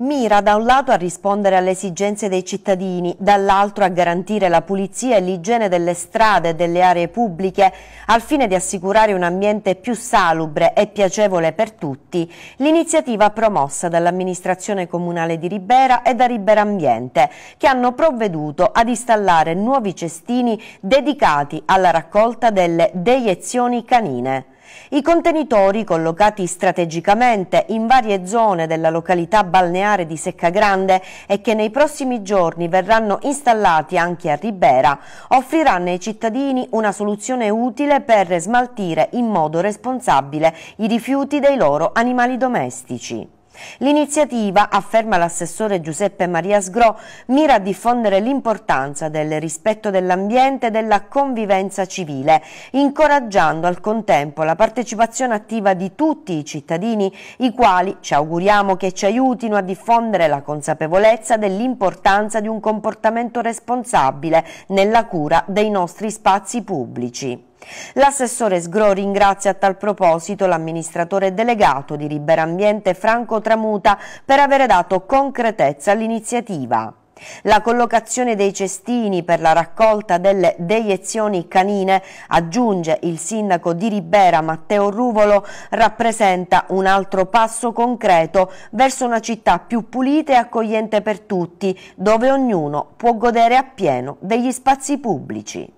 mira da un lato a rispondere alle esigenze dei cittadini, dall'altro a garantire la pulizia e l'igiene delle strade e delle aree pubbliche al fine di assicurare un ambiente più salubre e piacevole per tutti, l'iniziativa promossa dall'amministrazione comunale di Ribera e da Ribera Ambiente, che hanno provveduto ad installare nuovi cestini dedicati alla raccolta delle deiezioni canine. I contenitori, collocati strategicamente in varie zone della località balneare di Seccagrande e che nei prossimi giorni verranno installati anche a Ribera, offriranno ai cittadini una soluzione utile per smaltire in modo responsabile i rifiuti dei loro animali domestici. L'iniziativa, afferma l'assessore Giuseppe Maria Sgro, mira a diffondere l'importanza del rispetto dell'ambiente e della convivenza civile, incoraggiando al contempo la partecipazione attiva di tutti i cittadini, i quali ci auguriamo che ci aiutino a diffondere la consapevolezza dell'importanza di un comportamento responsabile nella cura dei nostri spazi pubblici. L'assessore Sgro ringrazia a tal proposito l'amministratore delegato di Libera Ambiente Franco Tramuta per aver dato concretezza all'iniziativa. La collocazione dei cestini per la raccolta delle deiezioni canine, aggiunge il sindaco di Ribera Matteo Ruvolo, rappresenta un altro passo concreto verso una città più pulita e accogliente per tutti, dove ognuno può godere appieno degli spazi pubblici.